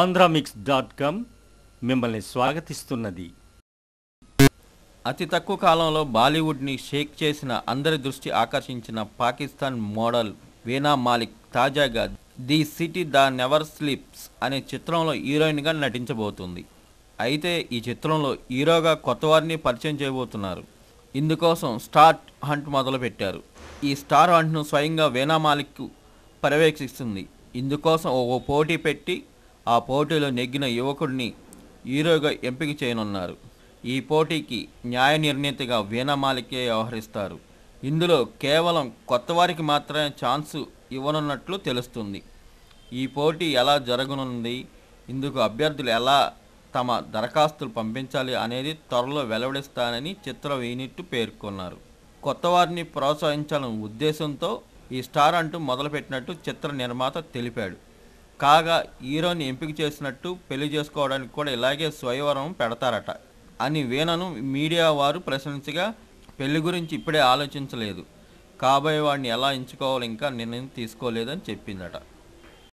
Andhramix dot com మిమ్మల్ని స్వాగతిస్తున్నది అతి తక్కువ కాలంలో బాలీవుడ్ని షేక్ చేసిన అందరి దృష్టి ఆకర్షించిన పాకిస్తాన్ మోడల్ వీణా మాలిక్ తాజాగా the city the never sleeps అనే చిత్రంలో హీరోయిన్గా నటించబోతుంది అయితే ఈ చిత్రంలో హీరోగా కొత్తవారిని పరిచయం చేయబోతున్నారు ఇందుకోసం స్టార్ హంట్ మొదలుపెట్టారు ఈ స్టార్ హంట్ను స్వయంగా వీణా మాలిక్ పర్యవేక్షిస్తుంది ఇందుకోసం ఓ పోటీ పెట్టి ఆ పోటీలో నెగ్గిన యువకుడిని హీరోగా ఎంపిక చేయనున్నారు ఈ పోటీకి న్యాయ నిర్ణీతగా వీణమాలికే వ్యవహరిస్తారు ఇందులో కేవలం కొత్త వారికి మాత్రమే ఛాన్సు ఇవ్వనున్నట్లు తెలుస్తుంది ఈ పోటీ ఎలా జరగనుంది ఇందుకు అభ్యర్థులు ఎలా తమ దరఖాస్తులు పంపించాలి అనేది త్వరలో వెలువడిస్తానని చిత్ర యూనిట్ పేర్కొన్నారు కొత్త వారిని ప్రోత్సహించాలనే ఉద్దేశంతో ఈ స్టార్ అంటూ మొదలుపెట్టినట్టు చిత్ర నిర్మాత తెలిపాడు కాగా హీరోని ఎంపిక చేసినట్టు పెళ్లి చేసుకోవడానికి కూడా ఇలాగే స్వయవరం పెడతారట అని వీణను మీడియా వారు ప్రశ్నించగా పెళ్లి గురించి ఇప్పుడే ఆలోచించలేదు కాబోయే వాడిని ఎలా ఎంచుకోవాలి ఇంకా నిర్ణయం తీసుకోలేదని చెప్పిందట